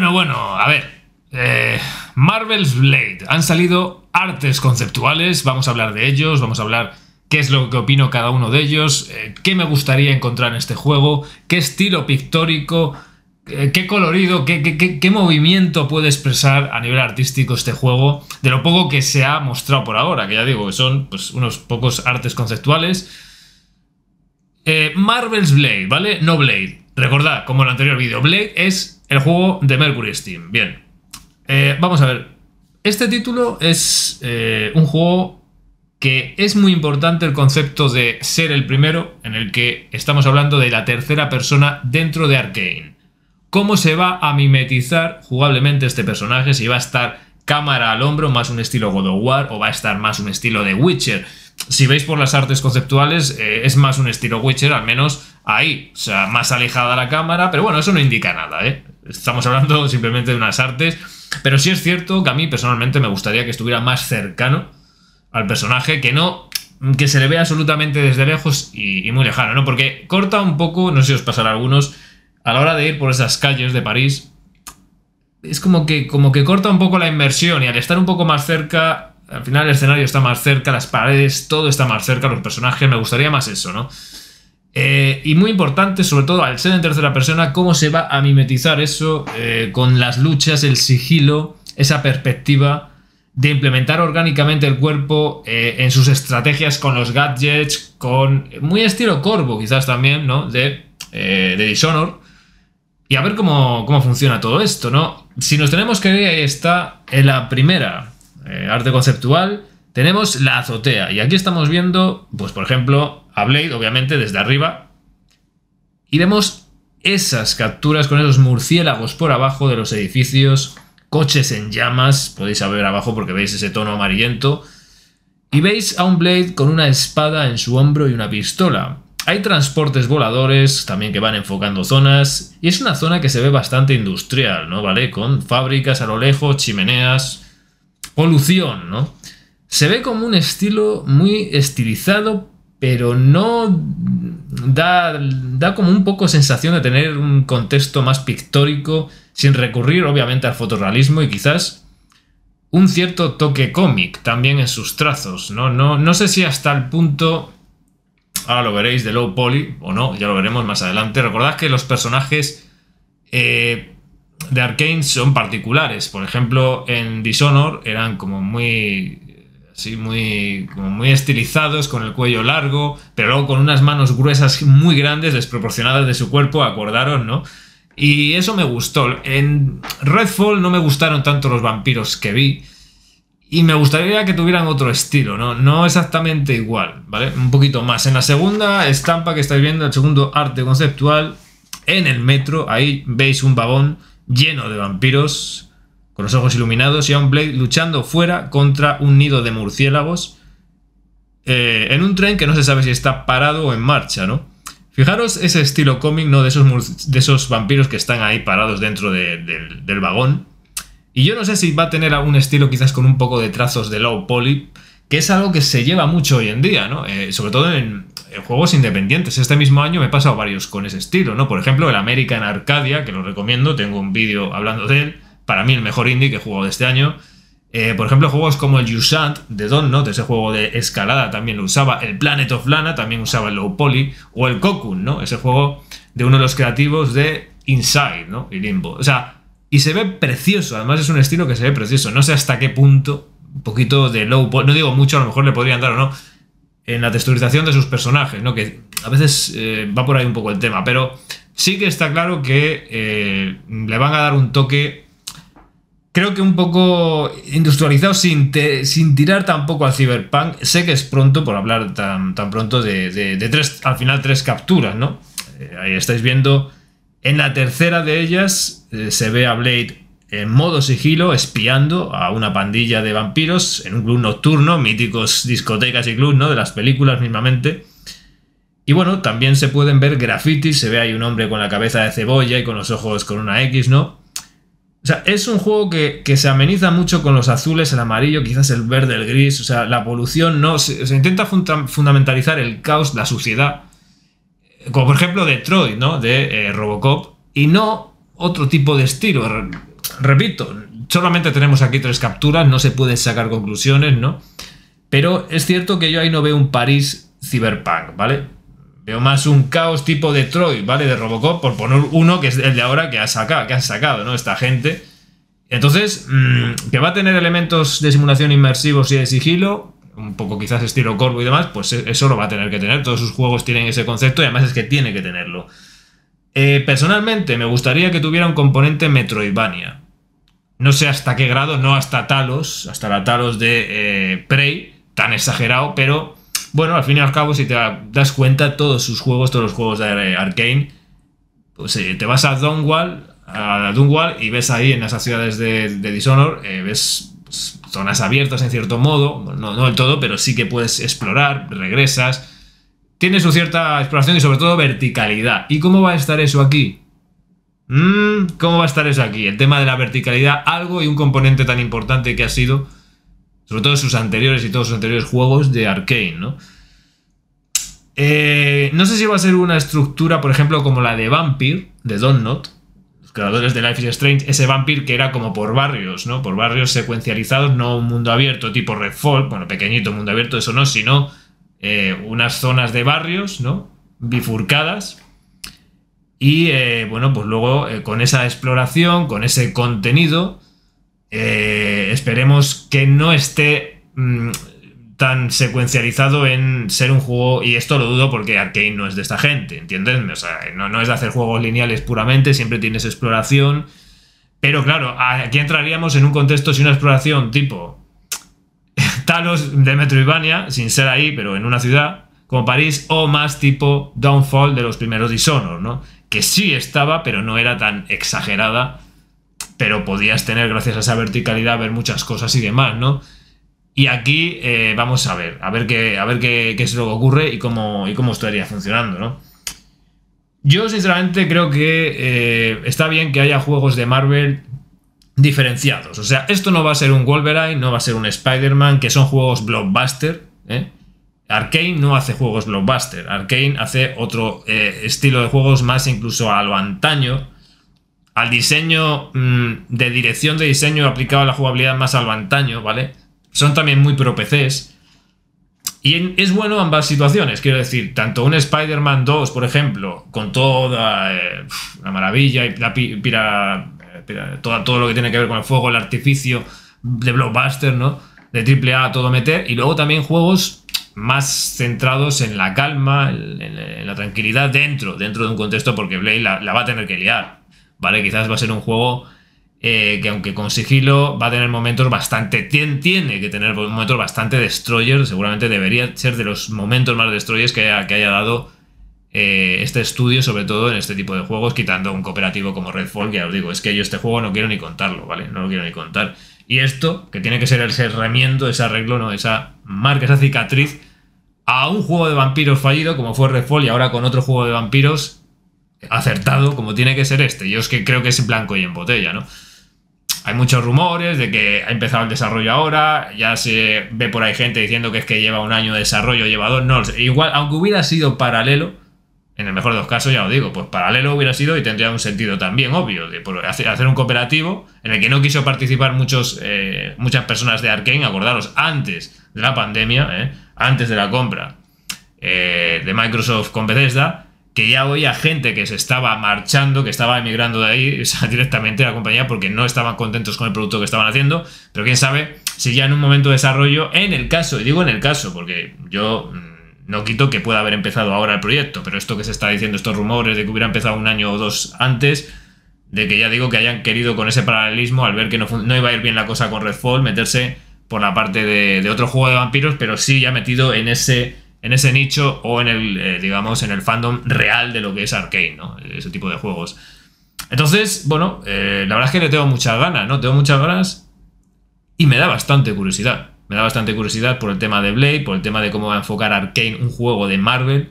Bueno, bueno, a ver. Eh, Marvel's Blade. Han salido artes conceptuales, vamos a hablar de ellos, vamos a hablar qué es lo que opino cada uno de ellos, eh, qué me gustaría encontrar en este juego, qué estilo pictórico, eh, qué colorido, qué, qué, movimiento puede expresar a nivel artístico este juego, de lo poco que se ha mostrado por ahora, que ya digo, son pues, unos pocos artes conceptuales. Marvel's Blade, ¿vale? No Blade. Recordad, como en el anterior vídeo, Blade es el juego de Mercury Steam. Bien. Eh, vamos a ver. Este título es eh, un juego que es muy importante el concepto de ser el primero, en el que estamos hablando de la tercera persona dentro de Arkane. ¿Cómo se va a mimetizar jugablemente este personaje? Si va a estar cámara al hombro, más un estilo God of War, o va a estar más un estilo de Witcher. Si veis por las artes conceptuales, eh, es más un estilo Witcher, al menos ahí. O sea, más alejada la cámara, pero bueno, eso no indica nada, ¿eh? estamos hablando simplemente de unas artes. Pero sí es cierto que a mí personalmente me gustaría que estuviera más cercano al personaje, que no que se le vea absolutamente desde lejos y, muy lejano, ¿no? Porque corta un poco, no sé si os pasará a algunos, a la hora de ir por esas calles de París, es como que, como que corta un poco la inmersión y al estar un poco más cerca, al final el escenario está más cerca, las paredes, todo está más cerca, los personajes, me gustaría más eso, ¿no? Eh, y muy importante, sobre todo al ser en tercera persona, cómo se va a mimetizar eso eh, con las luchas, el sigilo, esa perspectiva de implementar orgánicamente el cuerpo eh, en sus estrategias con los gadgets, con muy estilo Corvo quizás también, ¿no? De, de Dishonor. Y a ver cómo, cómo, funciona todo esto, ¿no? Si nos tenemos que ir ahí está en la primera arte conceptual, tenemos la azotea. Y aquí estamos viendo, pues por ejemplo, a Blade, obviamente, desde arriba. Y vemos esas capturas con esos murciélagos por abajo de los edificios, coches en llamas, podéis ver abajo porque veis ese tono amarillento. Y veis a un Blade con una espada en su hombro y una pistola. Hay transportes voladores también que van enfocando zonas, y es una zona que se ve bastante industrial, ¿no? ¿Vale? Con fábricas a lo lejos, chimeneas, polución, ¿no? Se ve como un estilo muy estilizado pero no da, como un poco sensación de tener un contexto más pictórico, sin recurrir obviamente al fotorrealismo y quizás un cierto toque cómic también en sus trazos. No, no, no sé si hasta el punto, ahora lo veréis, de low poly o no, ya lo veremos más adelante. Recordad que los personajes eh, de Arkane son particulares. Por ejemplo, en Dishonor eran como muy sí, muy, muy estilizados, con el cuello largo, pero luego con unas manos gruesas muy grandes, desproporcionadas de su cuerpo, acordaron, ¿no? Y eso me gustó. En Redfall no me gustaron tanto los vampiros que vi. Y me gustaría que tuvieran otro estilo, ¿no? No exactamente igual, ¿vale? Un poquito más. En la segunda estampa que estáis viendo, el segundo arte conceptual, en el metro, ahí veis un vagón lleno de vampiros con los ojos iluminados y a un Blade luchando fuera contra un nido de murciélagos eh, en un tren que no se sabe si está parado o en marcha, ¿no? Fijaros ese estilo cómic, ¿no? De esos, vampiros que están ahí parados dentro del vagón. Y yo no sé si va a tener algún estilo quizás con un poco de trazos de low poly, que es algo que se lleva mucho hoy en día, ¿no? Eh, sobre todo en, en, juegos independientes. Este mismo año me he pasado varios con ese estilo, ¿no? Por ejemplo, el American Arcadia, que lo recomiendo, tengo un vídeo hablando de él para mí el mejor indie que he jugado de este año. Eh, por ejemplo, juegos como el Yusant de Don Not, ese juego de escalada también lo usaba, el Planet of Lana también usaba el Low Poly, o el Cocoon, ¿no? Ese juego de uno de los creativos de Inside, ¿no? Y Limbo. O sea, y se ve precioso, además es un estilo que se ve precioso. No sé hasta qué punto, un poquito de Low Poly, no digo mucho, a lo mejor le podrían dar o no, en la texturización de sus personajes, ¿no? Que a veces eh, va por ahí un poco el tema, pero sí que está claro que eh, le van a dar un toque creo que un poco industrializado sin, tirar tampoco al cyberpunk. Sé que es pronto por hablar tan, pronto de, tres, al final tres capturas, ¿no? Eh, ahí estáis viendo, en la tercera de ellas eh, se ve a Blade en modo sigilo, espiando a una pandilla de vampiros en un club nocturno, míticos discotecas y clubs, ¿no? De las películas mismamente. Y bueno, también se pueden ver grafitis, se ve ahí un hombre con la cabeza de cebolla y con los ojos con una X, ¿no? sea, es un juego que, se ameniza mucho con los azules, el amarillo, quizás el verde, el gris, o sea, la polución, no, se, intenta fundamentalizar el caos, la suciedad, como por ejemplo Detroit, ¿no? De eh, Robocop, y no otro tipo de estilo. repito, solamente tenemos aquí tres capturas, no se pueden sacar conclusiones, ¿no? Pero es cierto que yo ahí no veo un París cyberpunk, ¿vale? Veo más un caos tipo Detroit, ¿vale? De Robocop, por poner uno que es el de ahora que ha sacado, que sacado, ¿no? Esta gente. Entonces, mm, que va a tener elementos de simulación inmersivos y de sigilo, un poco quizás estilo Corvo y demás, pues e-, eso lo va a tener que tener. Todos sus juegos tienen ese concepto y además es que tiene que tenerlo. Eh, personalmente, me gustaría que tuviera un componente Metroidvania. No sé hasta qué grado, no hasta Talos, hasta la Talos de eh, Prey, tan exagerado, pero bueno, al fin y al cabo, si te das cuenta, todos sus juegos, todos los juegos de Arkane, pues eh, te vas a Dunwall, a y ves ahí en esas ciudades de, Dishonor, eh, ves pues, zonas abiertas en cierto modo, no, no del todo, pero sí que puedes explorar, regresas. Tiene su cierta exploración y sobre todo verticalidad. ¿Y cómo va a estar eso aquí? Mm, ¿Cómo va a estar eso aquí? El tema de la verticalidad, algo y un componente tan importante que ha sido sobre todo sus anteriores y todos sus anteriores juegos de Arkane, ¿no? Eh, no sé si va a ser una estructura, por ejemplo, como la de Vampire, de Donut, los creadores de Life is Strange, ese Vampire que era como por barrios, ¿no? Por barrios secuencializados, no un mundo abierto tipo Redfall, bueno, pequeñito mundo abierto, eso no, sino eh, unas zonas de barrios, ¿no? Bifurcadas. Y eh, bueno, pues luego con esa exploración, con ese contenido, eh, esperemos que no esté mm, tan secuencializado en ser un juego, y esto lo dudo porque Arkane no es de esta gente, ¿entiendes? O sea, no, no es de hacer juegos lineales puramente, siempre tienes exploración, pero claro, aquí entraríamos en un contexto sin una exploración tipo Talos de Metroidvania, sin ser ahí, pero en una ciudad como París, o más tipo Downfall de los primeros Dishonor, ¿no? Que sí estaba, pero no era tan exagerada pero podías tener, gracias a esa verticalidad, ver muchas cosas y demás, ¿no? Y aquí eh, vamos a ver, a ver qué, a ver qué, es lo que ocurre y cómo, y cómo estaría funcionando, ¿no? Yo sinceramente creo que eh, está bien que haya juegos de Marvel diferenciados. O sea, esto no va a ser un Wolverine, no va a ser un Spider-Man, que son juegos blockbuster. ¿eh? Arkane no hace juegos blockbuster. Arkane hace otro estilo de juegos más incluso a lo antaño, al diseño mm, de dirección de diseño aplicado a la jugabilidad más al vantaño, ¿vale? Son también muy pro PCs. Y es bueno ambas situaciones, quiero decir, tanto un Spider-Man 2, por ejemplo, con toda eh, la maravilla y pira, eh, todo lo que tiene que ver con el fuego, el artificio de blockbuster, ¿no? De triple A, todo meter. Y luego también juegos más centrados en la calma, en, la tranquilidad dentro, dentro de un contexto, porque Blade la va a tener que liar ¿vale? Quizás va a ser un juego eh, que aunque con sigilo va a tener momentos bastante, tiene, que tener momentos bastante destroyer, seguramente debería ser de los momentos más destroyers que haya, dado eh, este estudio, sobre todo en este tipo de juegos, quitando un cooperativo como Redfall, que ya os digo, es que yo este juego no quiero ni contarlo, ¿vale? No lo quiero ni contar. Y esto, que tiene que ser el herramiento, ese arreglo, ¿no? esa marca, esa cicatriz, a un juego de vampiros fallido como fue Redfall y ahora con otro juego de vampiros acertado como tiene que ser este. Yo es que creo que es en blanco y en botella, ¿no? Hay muchos rumores de que ha empezado el desarrollo ahora, ya se ve por ahí gente diciendo que es que lleva un año de desarrollo, lleva no, igual, aunque hubiera sido paralelo, en el mejor de los casos, ya os digo, pues paralelo hubiera sido y tendría un sentido también obvio, de hacer un cooperativo en el que no quiso participar muchos, eh, muchas personas de Arkane, acordaros, antes de la pandemia, eh, antes de la compra eh, de Microsoft con Bethesda, que ya había gente que se estaba marchando, que estaba emigrando de ahí directamente a la compañía porque no estaban contentos con el producto que estaban haciendo, pero quién sabe si ya en un momento de desarrollo, en el caso, y digo en el caso, porque yo mm, no quito que pueda haber empezado ahora el proyecto, pero esto que se está diciendo, estos rumores de que hubiera empezado un año o dos antes, de que ya digo que hayan querido con ese paralelismo, al ver que no, iba a ir bien la cosa con Redfall, meterse por la parte de otro juego de vampiros, pero sí ya metido en ese en ese nicho o en el, eh, digamos, en el fandom real de lo que es Arkane, ¿no? Ese tipo de juegos. Entonces, bueno, eh, la verdad es que le tengo muchas ganas, ¿no? Tengo muchas ganas y me da bastante curiosidad. Me da bastante curiosidad por el tema de Blade, por el tema de cómo va a enfocar Arkane un juego de Marvel,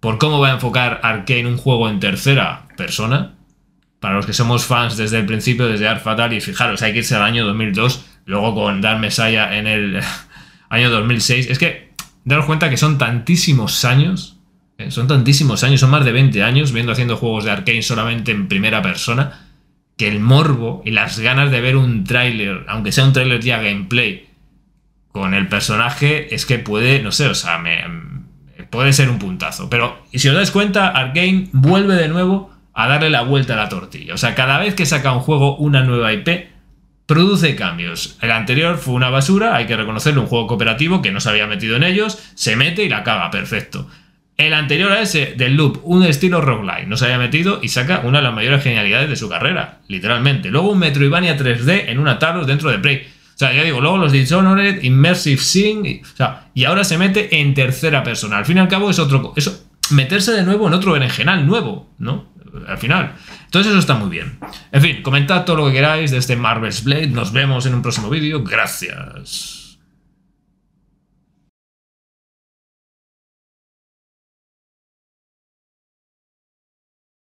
por cómo va a enfocar Arkane un juego en tercera persona. Para los que somos fans desde el principio, desde Art Fatal, y fijaros, hay que irse al año 2002, luego con Dar Messiah en el año 2006. Es que daros cuenta que son tantísimos años, eh, son tantísimos años, son más de 20 años viendo haciendo juegos de Arkane solamente en primera persona, que el morbo y las ganas de ver un tráiler, aunque sea un tráiler ya gameplay, con el personaje es que puede, no sé, o sea, mm, puede ser un puntazo. Pero y si os dais cuenta, Arkane vuelve de nuevo a darle la vuelta a la tortilla. O sea, cada vez que saca un juego una nueva IP, produce cambios. El anterior fue una basura, hay que reconocerle un juego cooperativo que no se había metido en ellos, se mete y la caga, perfecto. El anterior a ese, del Loop, un estilo roguelike, no se había metido y saca una de las mayores genialidades de su carrera, literalmente. Luego un Metroidvania 3D en una tabla dentro de Prey. O sea, ya digo, luego los Dishonored, Immersive Sing, y, o sea, y ahora se mete en tercera persona. Al fin y al cabo es otro... Eso, meterse de nuevo en otro berenjenal nuevo, ¿no? al final. Entonces eso está muy bien. En fin, comentad todo lo que queráis de este Marvel's Blade. Nos vemos en un próximo vídeo. Gracias.